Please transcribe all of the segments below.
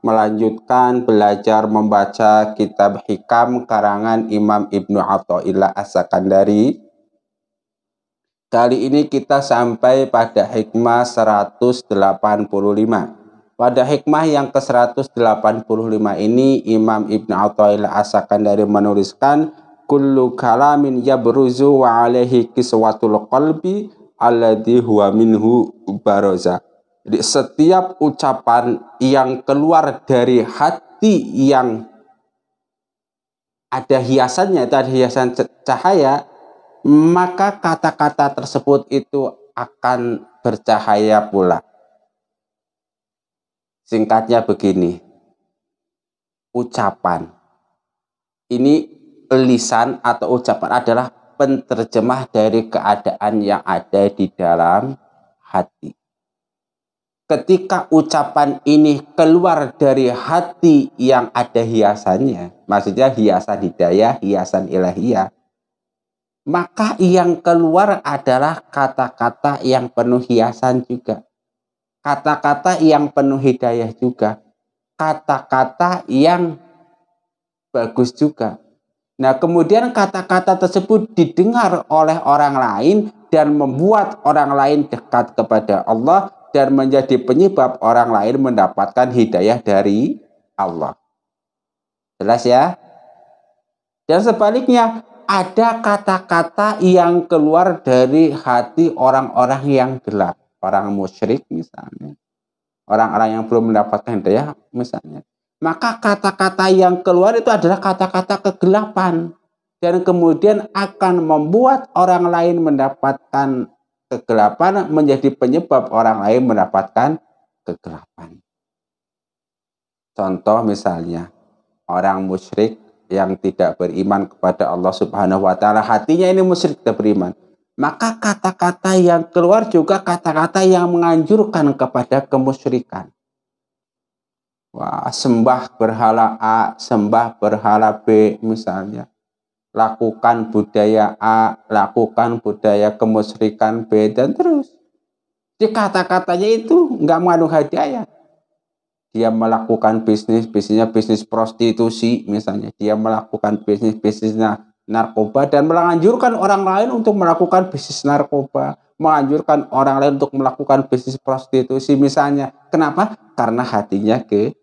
melanjutkan belajar membaca kitab Hikam karangan Imam Ibnu Athaillah As-Sakandari. Kali ini kita sampai pada hikmah 185. Pada hikmah yang ke-185 ini Imam Ibnu Athaillah As-Sakandari menuliskan kullu kalamin yabruzu wa kiswatul qalbi alladhi huwa minhu barozah di setiap ucapan yang keluar dari hati yang ada hiasannya, itu ada hiasan cahaya, maka kata-kata tersebut itu akan bercahaya pula. Singkatnya begini, ucapan. Ini lisan atau ucapan adalah penterjemah dari keadaan yang ada di dalam hati ketika ucapan ini keluar dari hati yang ada hiasannya, maksudnya hiasan hidayah, hiasan ilahiyah, maka yang keluar adalah kata-kata yang penuh hiasan juga. Kata-kata yang penuh hidayah juga. Kata-kata yang bagus juga. Nah, kemudian kata-kata tersebut didengar oleh orang lain dan membuat orang lain dekat kepada Allah dan menjadi penyebab orang lain mendapatkan hidayah dari Allah. Jelas ya? Dan sebaliknya, ada kata-kata yang keluar dari hati orang-orang yang gelap, orang musyrik misalnya, orang-orang yang belum mendapatkan hidayah misalnya. Maka kata-kata yang keluar itu adalah kata-kata kegelapan dan kemudian akan membuat orang lain mendapatkan kegelapan menjadi penyebab orang lain mendapatkan kegelapan. Contoh misalnya, orang musyrik yang tidak beriman kepada Allah Subhanahu wa taala, hatinya ini musyrik tidak beriman. Maka kata-kata yang keluar juga kata-kata yang menganjurkan kepada kemusyrikan. Wah, sembah berhala A, sembah berhala B misalnya lakukan budaya A, lakukan budaya kemusyrikan B, dan terus. Di kata-katanya itu nggak mengandung hadiah. Dia melakukan bisnis, bisnisnya bisnis prostitusi misalnya. Dia melakukan bisnis, bisnisnya narkoba dan menganjurkan orang lain untuk melakukan bisnis narkoba, menganjurkan orang lain untuk melakukan bisnis prostitusi misalnya. Kenapa? Karena hatinya ke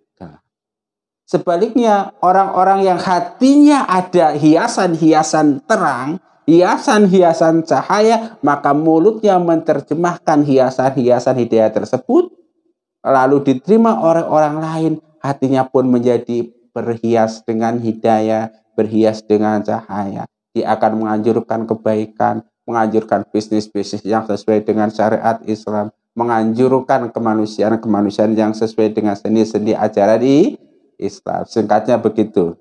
Sebaliknya, orang-orang yang hatinya ada hiasan-hiasan terang, hiasan-hiasan cahaya, maka mulutnya menerjemahkan hiasan-hiasan hidayah tersebut, lalu diterima oleh orang lain, hatinya pun menjadi berhias dengan hidayah, berhias dengan cahaya. Dia akan menganjurkan kebaikan, menganjurkan bisnis-bisnis yang sesuai dengan syariat Islam, menganjurkan kemanusiaan-kemanusiaan yang sesuai dengan seni-seni ajaran di Islam. Singkatnya begitu.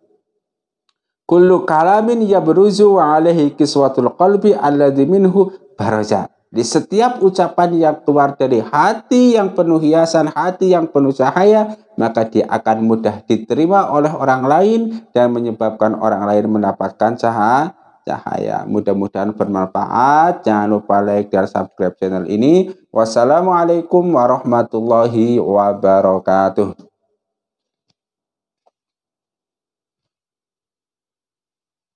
Kullu kalamin yabruzu wa alaihi kiswatul qalbi alladhi minhu baraja. Di setiap ucapan yang keluar dari hati yang penuh hiasan, hati yang penuh cahaya, maka dia akan mudah diterima oleh orang lain dan menyebabkan orang lain mendapatkan cahaya. cahaya. Mudah-mudahan bermanfaat. Jangan lupa like dan subscribe channel ini. Wassalamualaikum warahmatullahi wabarakatuh.